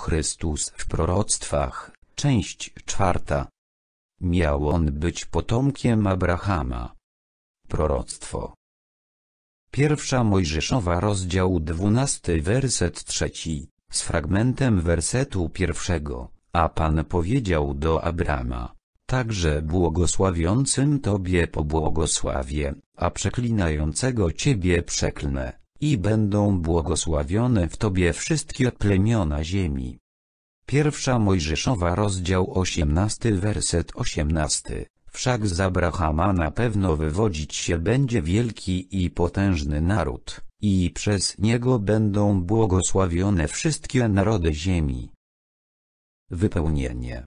Chrystus w proroctwach, część czwarta. Miał on być potomkiem Abrahama. Proroctwo. Pierwsza Mojżeszowa rozdział 12 werset trzeci, z fragmentem wersetu pierwszego, a Pan powiedział do Abrahama także błogosławiącym Tobie pobłogosławię, a przeklinającego Ciebie przeklnę i będą błogosławione w Tobie wszystkie plemiona ziemi. Pierwsza Mojżeszowa rozdział 18 werset 18 Wszak z Abrahama na pewno wywodzić się będzie wielki i potężny naród, i przez niego będą błogosławione wszystkie narody ziemi. Wypełnienie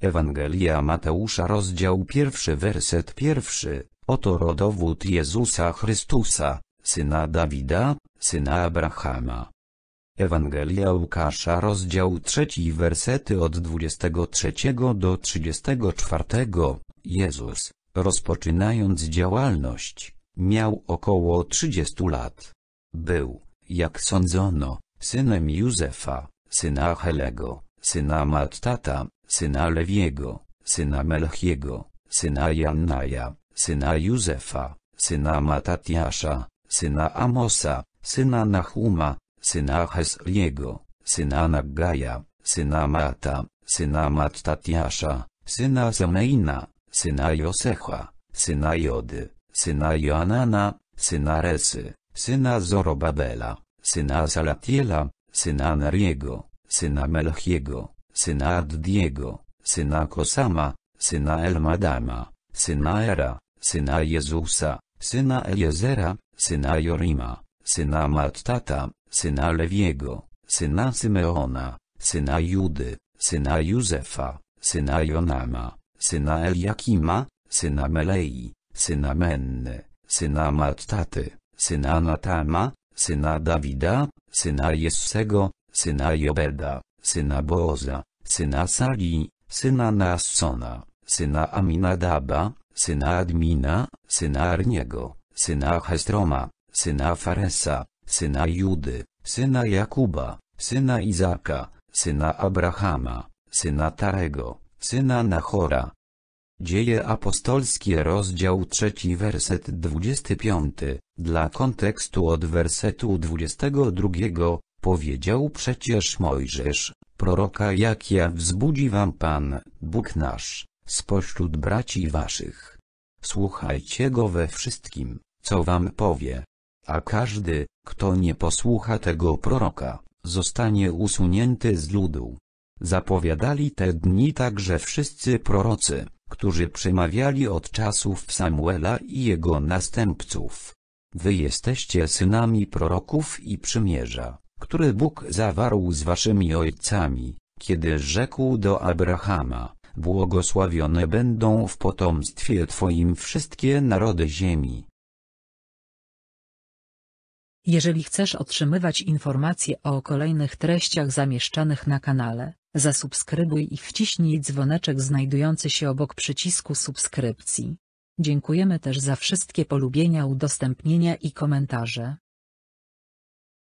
Ewangelia Mateusza rozdział pierwszy werset pierwszy, oto rodowód Jezusa Chrystusa, syna Dawida, syna Abrahama. Ewangelia Łukasza rozdział 3 wersety od 23 do 34. Jezus, rozpoczynając działalność, miał około 30 lat. Był, jak sądzono, synem Józefa, syna Helego, syna Mattata, syna Lewiego, syna Melchiego, syna Jannaja, syna Józefa, syna Matatiasza, syna Amosa, syna Nahuma, syna Hesriego, syna Nagaya, syna Mata, syna Mattatiasza, syna Zemeina, syna Josecha, syna Jody, syna Joanana, syna Resy, syna Zorobabela, syna Salatiela, syna Neriego, syna Melchiego, syna Addiego, syna Kosama, syna Elmadama, syna Era, syna Jezusa, syna Eliezera, syna Jorima, syna Mattata, syna Lewiego, syna Symeona, syna Judy, syna Józefa, syna Jonama, syna Eliakima, syna Melei, syna Menny, syna Mattaty, syna Natama, syna Dawida, syna Jessego, syna Jobeda, syna Boza, syna Sali, syna Nassona, syna Aminadaba, syna Admina, syna Arniego syna Hestroma, syna Faresa, syna Judy, syna Jakuba, syna Izaka, syna Abrahama, syna Tarego, syna Nachora. Dzieje apostolskie rozdział 3 werset 25, dla kontekstu od wersetu 22, powiedział przecież Mojżesz, proroka jak ja wzbudzi wam Pan, Bóg nasz, spośród braci waszych Słuchajcie go we wszystkim, co wam powie. A każdy, kto nie posłucha tego proroka, zostanie usunięty z ludu. Zapowiadali te dni także wszyscy prorocy, którzy przemawiali od czasów Samuela i jego następców. Wy jesteście synami proroków i przymierza, który Bóg zawarł z waszymi ojcami, kiedy rzekł do Abrahama, błogosławione będą w potomstwie Twoim wszystkie narody ziemi. Jeżeli chcesz otrzymywać informacje o kolejnych treściach zamieszczanych na kanale, zasubskrybuj i wciśnij dzwoneczek znajdujący się obok przycisku subskrypcji. Dziękujemy też za wszystkie polubienia udostępnienia i komentarze.